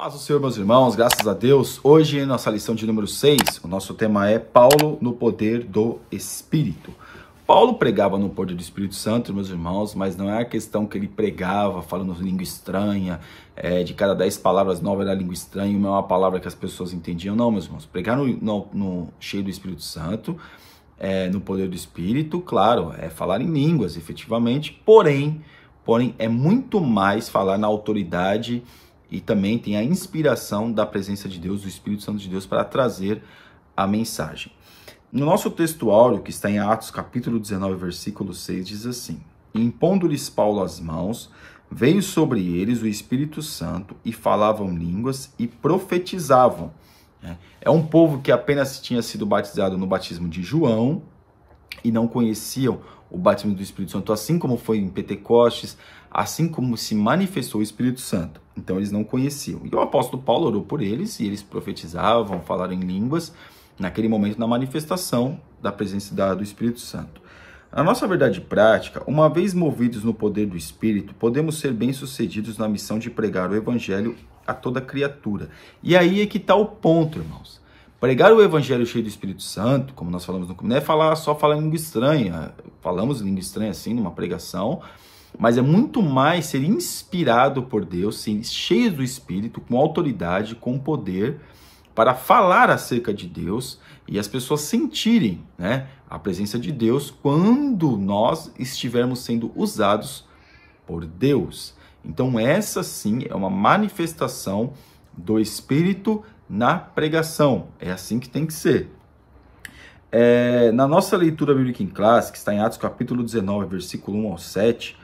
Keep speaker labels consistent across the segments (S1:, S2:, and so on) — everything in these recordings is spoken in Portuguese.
S1: Paz do Senhor, meus irmãos, graças a Deus. Hoje, nossa lição de número 6, o nosso tema é Paulo no poder do Espírito. Paulo pregava no poder do Espírito Santo, meus irmãos, mas não é a questão que ele pregava falando língua estranha, é, de cada dez palavras, nove era língua estranha, uma é uma palavra que as pessoas entendiam. Não, meus irmãos, pregar no, no, no cheio do Espírito Santo, é, no poder do Espírito, claro, é falar em línguas, efetivamente, porém, porém, é muito mais falar na autoridade e também tem a inspiração da presença de Deus, do Espírito Santo de Deus, para trazer a mensagem. No nosso texto áureo, que está em Atos capítulo 19, versículo 6, diz assim, Impondo-lhes Paulo as mãos, veio sobre eles o Espírito Santo, e falavam línguas e profetizavam. É, é um povo que apenas tinha sido batizado no batismo de João, e não conheciam o batismo do Espírito Santo, assim como foi em Pentecostes, assim como se manifestou o Espírito Santo. Então eles não conheciam. E o apóstolo Paulo orou por eles e eles profetizavam, falaram em línguas, naquele momento na manifestação da presença do Espírito Santo. Na nossa verdade prática, uma vez movidos no poder do Espírito, podemos ser bem-sucedidos na missão de pregar o Evangelho a toda criatura. E aí é que está o ponto, irmãos. Pregar o evangelho cheio do Espírito Santo, como nós falamos no começo, não é falar só falar língua estranha. Falamos língua estranha assim numa pregação, mas é muito mais ser inspirado por Deus, ser cheio do Espírito, com autoridade, com poder para falar acerca de Deus e as pessoas sentirem, né, a presença de Deus quando nós estivermos sendo usados por Deus. Então essa sim é uma manifestação do Espírito na pregação. É assim que tem que ser. É, na nossa leitura bíblica em classe, que está em Atos capítulo 19, versículo 1 ao 7,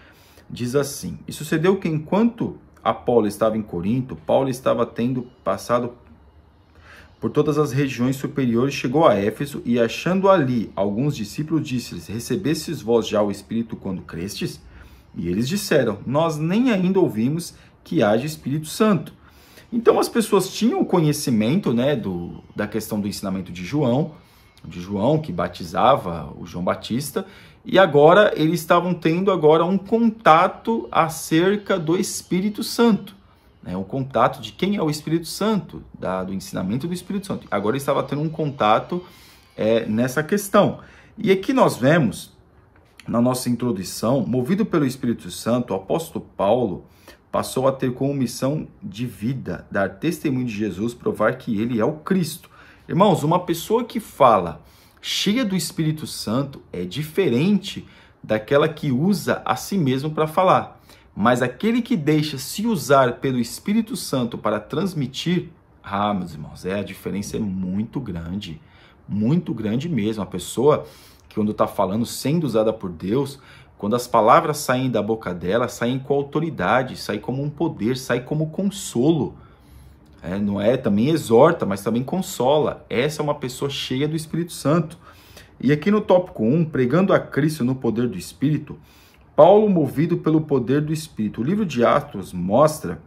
S1: diz assim: E sucedeu que enquanto Apolo estava em Corinto, Paulo estava tendo passado por todas as regiões superiores, chegou a Éfeso e, achando ali alguns discípulos, disse-lhes: Recebestes vós já o Espírito quando crestes? E eles disseram: Nós nem ainda ouvimos que haja Espírito Santo. Então as pessoas tinham conhecimento né, do, da questão do ensinamento de João, de João que batizava o João Batista, e agora eles estavam tendo agora um contato acerca do Espírito Santo. Né, o contato de quem é o Espírito Santo, da, do ensinamento do Espírito Santo. Agora estava tendo um contato é, nessa questão. E aqui nós vemos, na nossa introdução, movido pelo Espírito Santo, o apóstolo Paulo passou a ter como missão de vida dar testemunho de Jesus, provar que ele é o Cristo. Irmãos, uma pessoa que fala cheia do Espírito Santo é diferente daquela que usa a si mesmo para falar. Mas aquele que deixa se usar pelo Espírito Santo para transmitir, ah, meus irmãos, é a diferença é muito grande, muito grande mesmo. A pessoa que quando está falando sendo usada por Deus, quando as palavras saem da boca dela, saem com autoridade, saem como um poder, saem como consolo. É, não é? Também exorta, mas também consola. Essa é uma pessoa cheia do Espírito Santo. E aqui no tópico 1, pregando a Cristo no poder do Espírito, Paulo movido pelo poder do Espírito. O livro de Atos mostra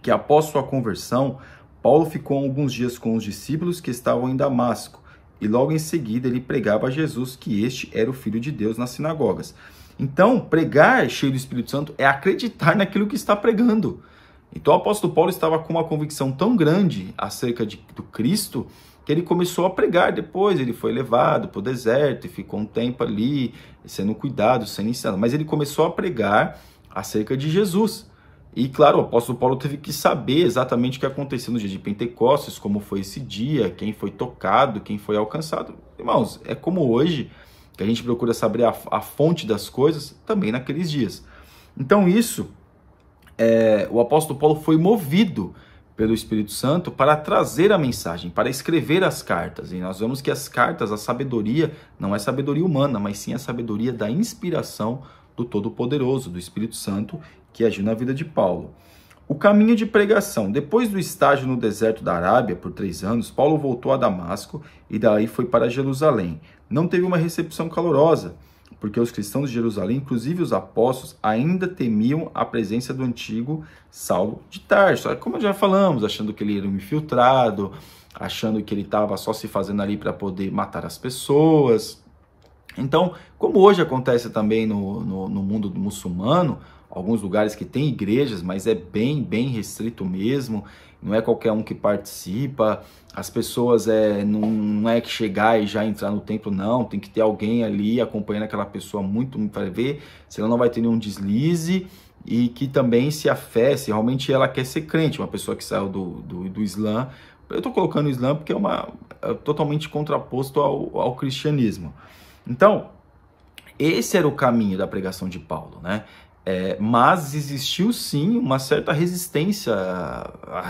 S1: que após sua conversão, Paulo ficou alguns dias com os discípulos que estavam em Damasco, e logo em seguida ele pregava a Jesus que este era o filho de Deus nas sinagogas. Então, pregar cheio do Espírito Santo é acreditar naquilo que está pregando. Então, o apóstolo Paulo estava com uma convicção tão grande acerca de, do Cristo que ele começou a pregar. Depois, ele foi levado para o deserto e ficou um tempo ali, sendo cuidado, sendo ensinado. Mas ele começou a pregar acerca de Jesus. E claro, o apóstolo Paulo teve que saber exatamente o que aconteceu no dia de Pentecostes, como foi esse dia, quem foi tocado, quem foi alcançado. Irmãos, é como hoje que a gente procura saber a, a fonte das coisas também naqueles dias. Então, isso, é, o apóstolo Paulo foi movido pelo Espírito Santo para trazer a mensagem, para escrever as cartas. E nós vemos que as cartas, a sabedoria, não é sabedoria humana, mas sim a sabedoria da inspiração do Todo-Poderoso, do Espírito Santo, que agiu na vida de Paulo. O caminho de pregação. Depois do estágio no deserto da Arábia, por três anos, Paulo voltou a Damasco e daí foi para Jerusalém não teve uma recepção calorosa, porque os cristãos de Jerusalém, inclusive os apóstolos, ainda temiam a presença do antigo Saulo de Tarso. É como já falamos, achando que ele era um infiltrado, achando que ele estava só se fazendo ali para poder matar as pessoas. Então, como hoje acontece também no, no, no mundo muçulmano, alguns lugares que tem igrejas, mas é bem, bem restrito mesmo não é qualquer um que participa, as pessoas é, não, não é que chegar e já entrar no templo, não, tem que ter alguém ali acompanhando aquela pessoa muito, muito para ver, senão não vai ter nenhum deslize e que também se a fé, se realmente ela quer ser crente, uma pessoa que saiu do, do, do Islã, eu estou colocando o Islã porque é, uma, é totalmente contraposto ao, ao cristianismo. Então, esse era o caminho da pregação de Paulo, né? É, mas existiu sim uma certa resistência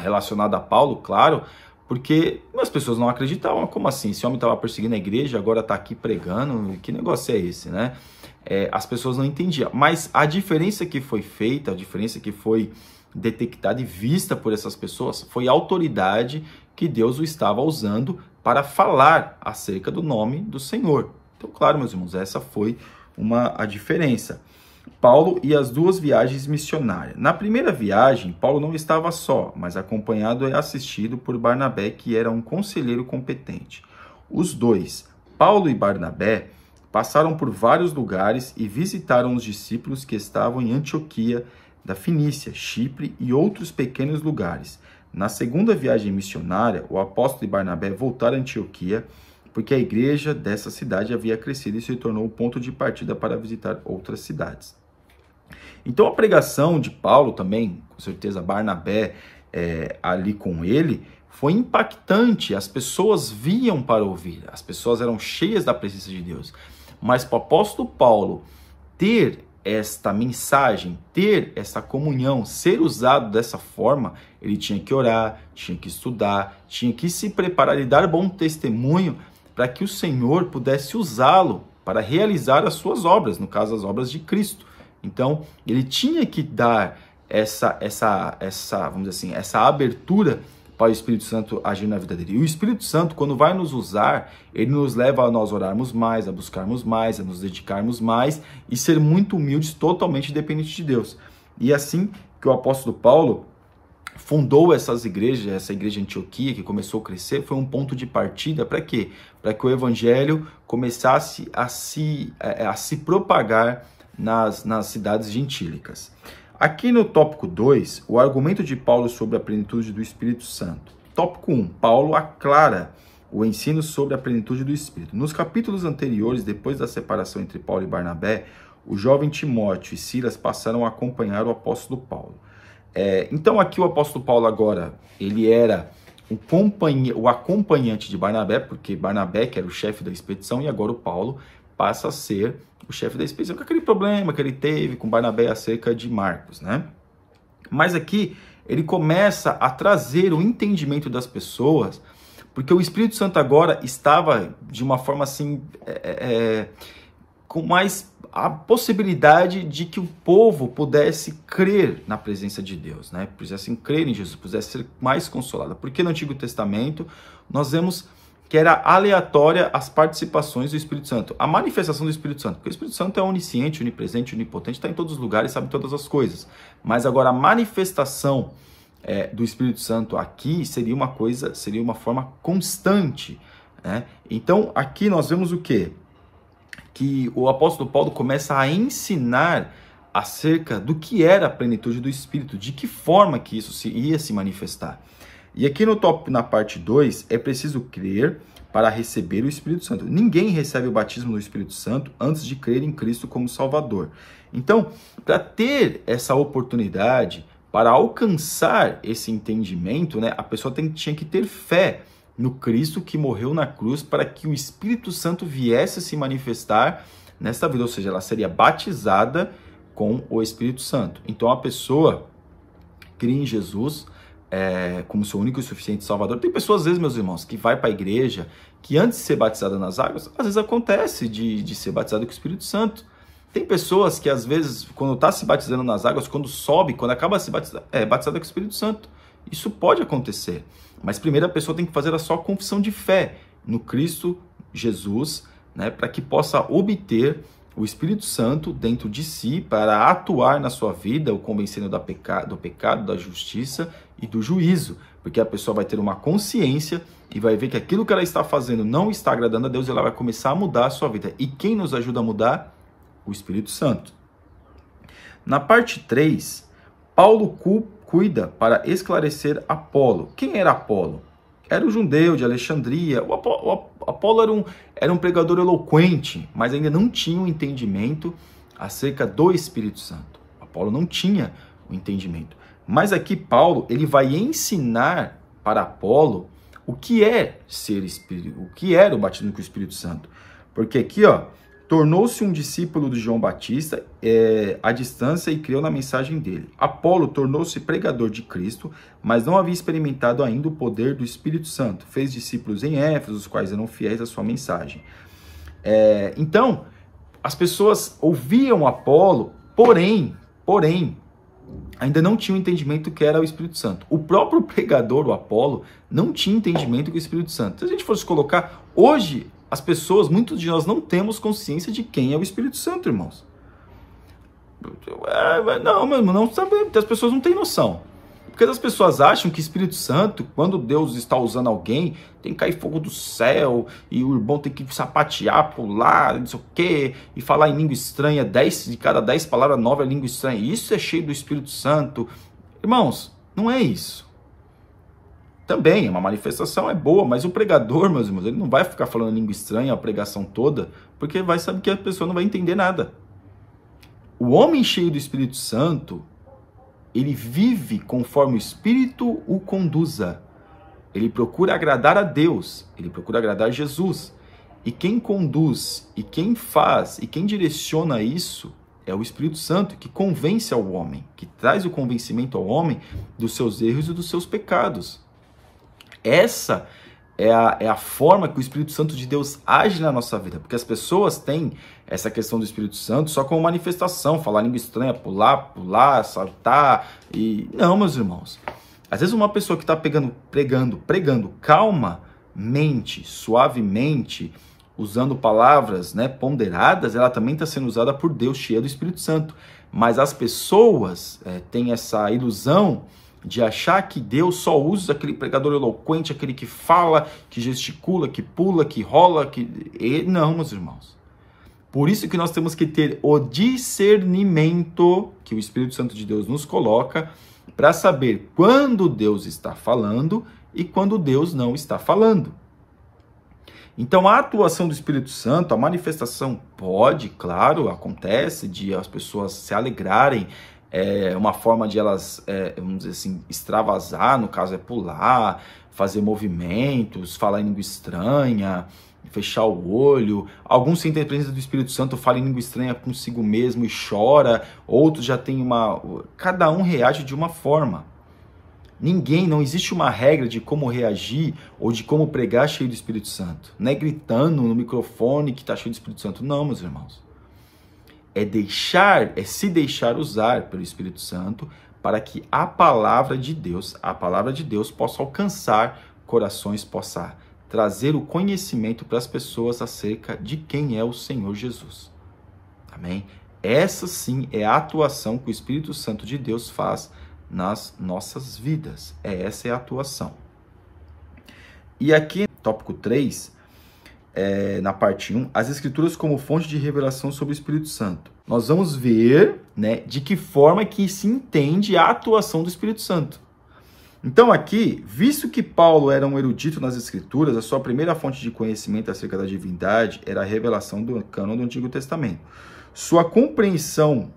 S1: relacionada a Paulo, claro, porque as pessoas não acreditavam. Como assim? Esse homem estava perseguindo a igreja, agora está aqui pregando, que negócio é esse, né? É, as pessoas não entendiam. Mas a diferença que foi feita, a diferença que foi detectada e vista por essas pessoas foi a autoridade que Deus o estava usando para falar acerca do nome do Senhor. Então, claro, meus irmãos, essa foi uma a diferença. Paulo e as duas viagens missionárias. Na primeira viagem, Paulo não estava só, mas acompanhado e assistido por Barnabé, que era um conselheiro competente. Os dois, Paulo e Barnabé, passaram por vários lugares e visitaram os discípulos que estavam em Antioquia, da Finícia, Chipre e outros pequenos lugares. Na segunda viagem missionária, o apóstolo e Barnabé voltaram a Antioquia porque a igreja dessa cidade havia crescido e se tornou o ponto de partida para visitar outras cidades. Então a pregação de Paulo também, com certeza Barnabé é, ali com ele, foi impactante. As pessoas viam para ouvir, as pessoas eram cheias da presença de Deus. Mas para o apóstolo Paulo ter esta mensagem, ter essa comunhão, ser usado dessa forma, ele tinha que orar, tinha que estudar, tinha que se preparar e dar bom testemunho para que o Senhor pudesse usá-lo para realizar as suas obras, no caso as obras de Cristo. Então, ele tinha que dar essa essa essa, vamos dizer assim, essa abertura para o Espírito Santo agir na vida dele. E o Espírito Santo, quando vai nos usar, ele nos leva a nós orarmos mais, a buscarmos mais, a nos dedicarmos mais e ser muito humildes, totalmente dependentes de Deus. E é assim que o apóstolo Paulo fundou essas igrejas, essa igreja de Antioquia que começou a crescer, foi um ponto de partida para quê? Para que o evangelho começasse a se, é, é, a se propagar nas, nas cidades gentílicas. Aqui no tópico 2, o argumento de Paulo sobre a plenitude do Espírito Santo. Tópico 1, um, Paulo aclara o ensino sobre a plenitude do Espírito. Nos capítulos anteriores, depois da separação entre Paulo e Barnabé, o jovem Timóteo e Silas passaram a acompanhar o apóstolo Paulo. É, então aqui o apóstolo Paulo agora, ele era o, o acompanhante de Barnabé, porque Barnabé que era o chefe da expedição e agora o Paulo passa a ser o chefe da expedição, com aquele problema que ele teve com Barnabé acerca de Marcos, né? Mas aqui ele começa a trazer o entendimento das pessoas, porque o Espírito Santo agora estava de uma forma assim, é, é, é com mais a possibilidade de que o povo pudesse crer na presença de Deus, né? Pusessem crer em Jesus, pudesse ser mais consolado. Porque no Antigo Testamento nós vemos que era aleatória as participações do Espírito Santo, a manifestação do Espírito Santo, porque o Espírito Santo é onisciente, onipresente, onipotente, está em todos os lugares, sabe todas as coisas. Mas agora a manifestação é, do Espírito Santo aqui seria uma coisa, seria uma forma constante, né? Então aqui nós vemos o que que o apóstolo Paulo começa a ensinar acerca do que era a plenitude do Espírito, de que forma que isso se, ia se manifestar. E aqui no top, na parte 2, é preciso crer para receber o Espírito Santo. Ninguém recebe o batismo do Espírito Santo antes de crer em Cristo como Salvador. Então, para ter essa oportunidade, para alcançar esse entendimento, né, a pessoa tem, tinha que ter fé no Cristo que morreu na cruz para que o Espírito Santo viesse a se manifestar nesta vida, ou seja, ela seria batizada com o Espírito Santo. Então a pessoa cria em Jesus é, como seu único e suficiente Salvador. Tem pessoas, às vezes, meus irmãos, que vai para a igreja, que antes de ser batizada nas águas, às vezes acontece de, de ser batizado com o Espírito Santo. Tem pessoas que, às vezes, quando está se batizando nas águas, quando sobe, quando acaba se batizando, é batizada com o Espírito Santo. Isso pode acontecer, mas primeiro a pessoa tem que fazer a sua confissão de fé no Cristo Jesus, né, para que possa obter o Espírito Santo dentro de si para atuar na sua vida, o convencendo da peca do pecado, da justiça e do juízo, porque a pessoa vai ter uma consciência e vai ver que aquilo que ela está fazendo não está agradando a Deus, e ela vai começar a mudar a sua vida. E quem nos ajuda a mudar? O Espírito Santo. Na parte 3, Paulo culpa cuida para esclarecer Apolo. Quem era Apolo? Era um judeu de Alexandria. O Apolo, era, um, era um pregador eloquente, mas ainda não tinha um entendimento acerca do Espírito Santo. Apolo não tinha o um entendimento. Mas aqui Paulo ele vai ensinar para Apolo o que é ser espírito, o que era o batismo com o Espírito Santo. Porque aqui, ó, tornou-se um discípulo de João Batista é, à distância e creu na mensagem dele. Apolo tornou-se pregador de Cristo, mas não havia experimentado ainda o poder do Espírito Santo. Fez discípulos em Éfeso, os quais eram fiéis à sua mensagem. É, então, as pessoas ouviam Apolo, porém, porém, ainda não tinham entendimento que era o Espírito Santo. O próprio pregador, o Apolo, não tinha entendimento que o Espírito Santo. Se a gente fosse colocar, hoje as pessoas, muitos de nós não temos consciência de quem é o Espírito Santo, irmãos. É, não, mas não sabemos, as pessoas não têm noção. Porque as pessoas acham que Espírito Santo, quando Deus está usando alguém, tem que cair fogo do céu, e o irmão tem que sapatear, pular, não sei o quê, e falar em língua estranha, dez de cada dez palavras nova é língua estranha. Isso é cheio do Espírito Santo. Irmãos, não é isso também é uma manifestação, é boa, mas o pregador, meus irmãos, ele não vai ficar falando língua estranha a pregação toda, porque vai saber que a pessoa não vai entender nada. O homem cheio do Espírito Santo, ele vive conforme o Espírito o conduza. Ele procura agradar a Deus, ele procura agradar Jesus. E quem conduz, e quem faz, e quem direciona isso é o Espírito Santo que convence ao homem, que traz o convencimento ao homem dos seus erros e dos seus pecados. Essa é a, é a forma que o Espírito Santo de Deus age na nossa vida, porque as pessoas têm essa questão do Espírito Santo só como manifestação, falar língua estranha, pular, pular, saltar e não, meus irmãos. Às vezes uma pessoa que está pegando, pregando, pregando calmamente, suavemente, usando palavras né, ponderadas, ela também está sendo usada por Deus, cheia do Espírito Santo. Mas as pessoas é, têm essa ilusão de achar que Deus só usa aquele pregador eloquente, aquele que fala, que gesticula, que pula, que rola, que e não, meus irmãos. Por isso que nós temos que ter o discernimento que o Espírito Santo de Deus nos coloca para saber quando Deus está falando e quando Deus não está falando. Então, a atuação do Espírito Santo, a manifestação pode, claro, acontece de as pessoas se alegrarem, é uma forma de elas, é, vamos dizer assim, extravasar, no caso é pular, fazer movimentos, falar em língua estranha, fechar o olho. Alguns sentem a presença do Espírito Santo, falam em língua estranha consigo mesmo e chora. Outros já tem uma... Cada um reage de uma forma. Ninguém, não existe uma regra de como reagir ou de como pregar cheio do Espírito Santo. Não é gritando no microfone que está cheio do Espírito Santo. Não, meus irmãos é deixar, é se deixar usar pelo Espírito Santo para que a palavra de Deus, a palavra de Deus possa alcançar corações, possa trazer o conhecimento para as pessoas acerca de quem é o Senhor Jesus. Amém? Essa sim é a atuação que o Espírito Santo de Deus faz nas nossas vidas. É essa é a atuação. E aqui, tópico 3, é, na parte 1, as escrituras como fonte de revelação sobre o Espírito Santo. Nós vamos ver né, de que forma que se entende a atuação do Espírito Santo. Então aqui, visto que Paulo era um erudito nas escrituras, a sua primeira fonte de conhecimento acerca da divindade era a revelação do cânon do Antigo Testamento. Sua compreensão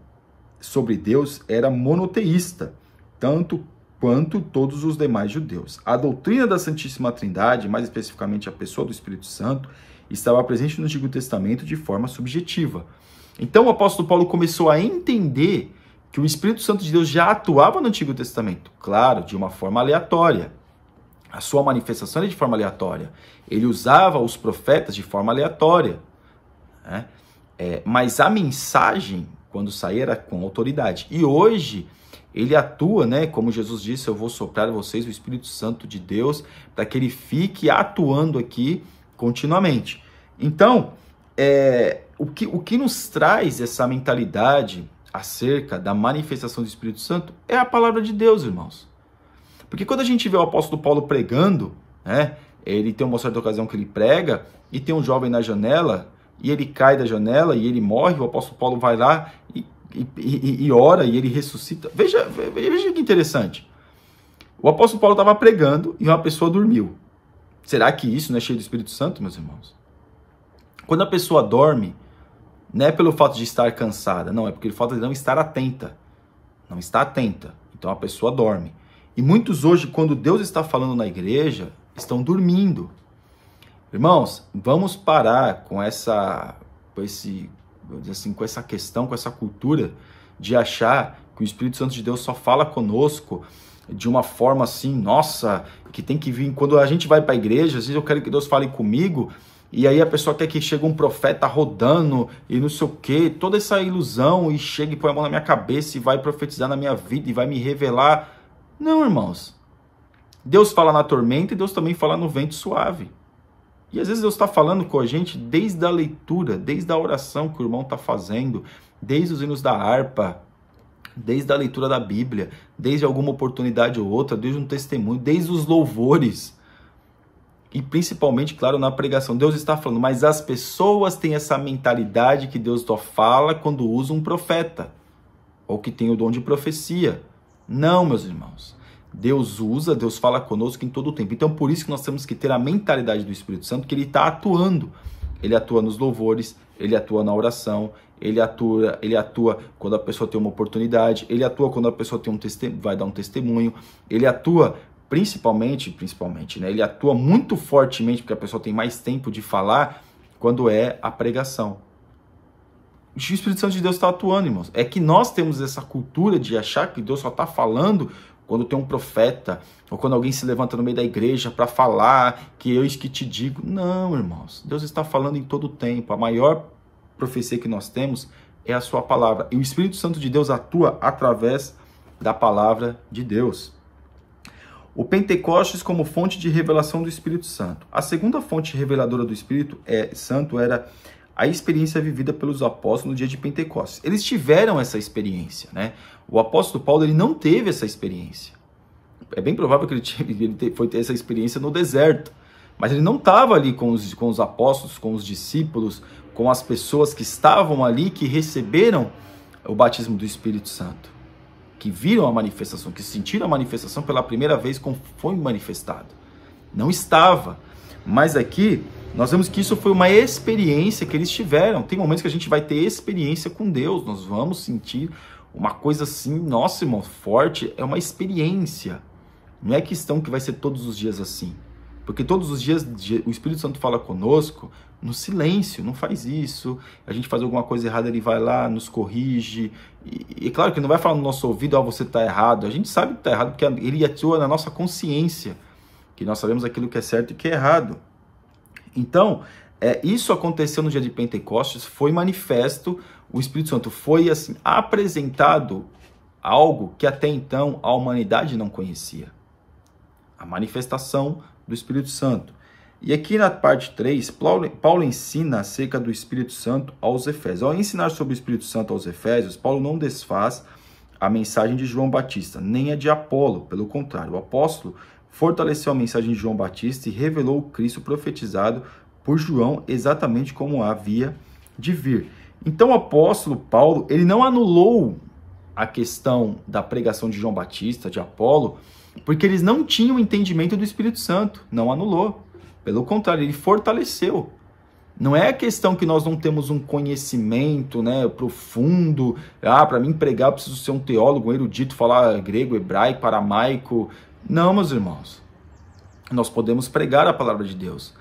S1: sobre Deus era monoteísta, tanto quanto todos os demais judeus. A doutrina da Santíssima Trindade, mais especificamente a pessoa do Espírito Santo, estava presente no Antigo Testamento de forma subjetiva. Então o apóstolo Paulo começou a entender que o Espírito Santo de Deus já atuava no Antigo Testamento, claro, de uma forma aleatória. A sua manifestação era de forma aleatória. Ele usava os profetas de forma aleatória. Né? É, mas a mensagem, quando saía, era com autoridade. E hoje ele atua, né? Como Jesus disse, eu vou soprar vocês o Espírito Santo de Deus, para que ele fique atuando aqui continuamente. Então, é, o, que, o que nos traz essa mentalidade acerca da manifestação do Espírito Santo é a palavra de Deus, irmãos. Porque quando a gente vê o apóstolo Paulo pregando, né? Ele tem uma certa ocasião que ele prega e tem um jovem na janela e ele cai da janela e ele morre. O apóstolo Paulo vai lá e e, e, e ora e ele ressuscita. Veja, veja que interessante. O apóstolo Paulo estava pregando e uma pessoa dormiu. Será que isso não é cheio do Espírito Santo, meus irmãos? Quando a pessoa dorme, não é pelo fato de estar cansada, não, é porque ele falta de não estar atenta. Não está atenta. Então a pessoa dorme. E muitos hoje, quando Deus está falando na igreja, estão dormindo. Irmãos, vamos parar com essa com esse assim, com essa questão, com essa cultura de achar que o Espírito Santo de Deus só fala conosco de uma forma assim, nossa, que tem que vir. Quando a gente vai para a igreja, às vezes eu quero que Deus fale comigo, e aí a pessoa quer que chegue um profeta rodando e não sei o que, toda essa ilusão e chega e põe a mão na minha cabeça e vai profetizar na minha vida e vai me revelar. Não, irmãos. Deus fala na tormenta e Deus também fala no vento suave. E às vezes Deus está falando com a gente desde a leitura, desde a oração que o irmão está fazendo, desde os hinos da harpa, desde a leitura da Bíblia, desde alguma oportunidade ou outra, desde um testemunho, desde os louvores. E principalmente, claro, na pregação. Deus está falando, mas as pessoas têm essa mentalidade que Deus só fala quando usa um profeta, ou que tem o dom de profecia. Não, meus irmãos. Deus usa, Deus fala conosco em todo o tempo. Então, por isso que nós temos que ter a mentalidade do Espírito Santo, que ele está atuando. Ele atua nos louvores, ele atua na oração, ele atua, ele atua quando a pessoa tem uma oportunidade, ele atua quando a pessoa tem um vai dar um testemunho, ele atua principalmente, principalmente, né? Ele atua muito fortemente porque a pessoa tem mais tempo de falar quando é a pregação. O Espírito Santo de Deus está atuando, irmãos. É que nós temos essa cultura de achar que Deus só está falando quando tem um profeta, ou quando alguém se levanta no meio da igreja para falar que eu que te digo. Não, irmãos. Deus está falando em todo o tempo. A maior profecia que nós temos é a sua palavra. E o Espírito Santo de Deus atua através da palavra de Deus. O Pentecostes como fonte de revelação do Espírito Santo. A segunda fonte reveladora do Espírito é, Santo era a experiência vivida pelos apóstolos no dia de Pentecostes. Eles tiveram essa experiência, né? O apóstolo Paulo ele não teve essa experiência. É bem provável que ele, tive, ele foi ter essa experiência no deserto, mas ele não estava ali com os, com os apóstolos, com os discípulos, com as pessoas que estavam ali que receberam o batismo do Espírito Santo, que viram a manifestação, que sentiram a manifestação pela primeira vez como foi manifestado. Não estava. Mas aqui nós vemos que isso foi uma experiência que eles tiveram. Tem momentos que a gente vai ter experiência com Deus, nós vamos sentir uma coisa assim, nossa, irmão, forte, é uma experiência. Não é questão que vai ser todos os dias assim. Porque todos os dias o Espírito Santo fala conosco no silêncio, não faz isso. A gente faz alguma coisa errada, ele vai lá, nos corrige. E, e é claro que não vai falar no nosso ouvido, ah, você está errado. A gente sabe que está errado porque ele atua na nossa consciência, que nós sabemos aquilo que é certo e que é errado. Então, é, isso aconteceu no dia de Pentecostes, foi manifesto, o Espírito Santo foi assim apresentado algo que até então a humanidade não conhecia. A manifestação do Espírito Santo. E aqui na parte 3, Paulo, Paulo ensina acerca do Espírito Santo aos Efésios. Ao ensinar sobre o Espírito Santo aos Efésios, Paulo não desfaz a mensagem de João Batista, nem a de Apolo, pelo contrário, o apóstolo fortaleceu a mensagem de João Batista e revelou o Cristo profetizado por João exatamente como havia de vir. Então o apóstolo Paulo, ele não anulou a questão da pregação de João Batista, de Apolo, porque eles não tinham entendimento do Espírito Santo, não anulou. Pelo contrário, ele fortaleceu. Não é a questão que nós não temos um conhecimento né, profundo. Ah, para mim pregar, eu preciso ser um teólogo, um erudito, falar grego, hebraico, aramaico, não, meus irmãos. Nós podemos pregar a palavra de Deus.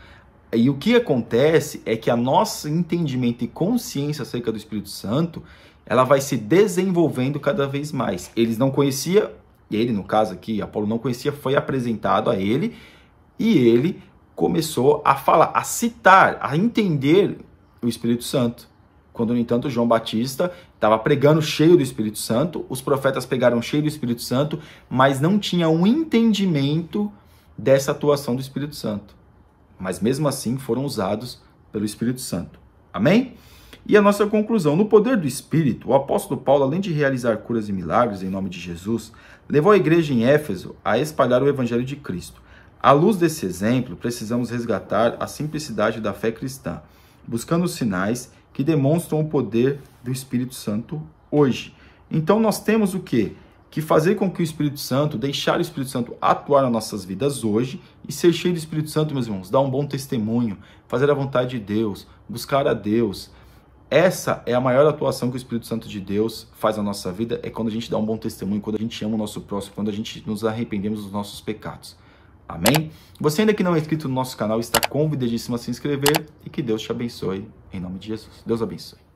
S1: E o que acontece é que a nosso entendimento e consciência acerca do Espírito Santo, ela vai se desenvolvendo cada vez mais. Eles não conheciam, ele no caso aqui, Apolo não conhecia, foi apresentado a ele e ele começou a falar, a citar, a entender o Espírito Santo. Quando, no entanto, João Batista Estava pregando cheio do Espírito Santo, os profetas pegaram cheio do Espírito Santo, mas não tinha um entendimento dessa atuação do Espírito Santo. Mas mesmo assim foram usados pelo Espírito Santo. Amém? E a nossa conclusão: no poder do Espírito, o apóstolo Paulo, além de realizar curas e milagres em nome de Jesus, levou a igreja em Éfeso a espalhar o evangelho de Cristo. À luz desse exemplo, precisamos resgatar a simplicidade da fé cristã, buscando sinais que demonstram o poder do Espírito Santo hoje. Então nós temos o que? Que fazer com que o Espírito Santo, deixar o Espírito Santo atuar nas nossas vidas hoje e ser cheio do Espírito Santo, meus irmãos, dar um bom testemunho, fazer a vontade de Deus, buscar a Deus. Essa é a maior atuação que o Espírito Santo de Deus faz na nossa vida, é quando a gente dá um bom testemunho, quando a gente ama o nosso próximo, quando a gente nos arrependemos dos nossos pecados. Amém? Você ainda que não é inscrito no nosso canal, está convidadíssimo a se inscrever e que Deus te abençoe. Em nome de Jesus. Deus abençoe.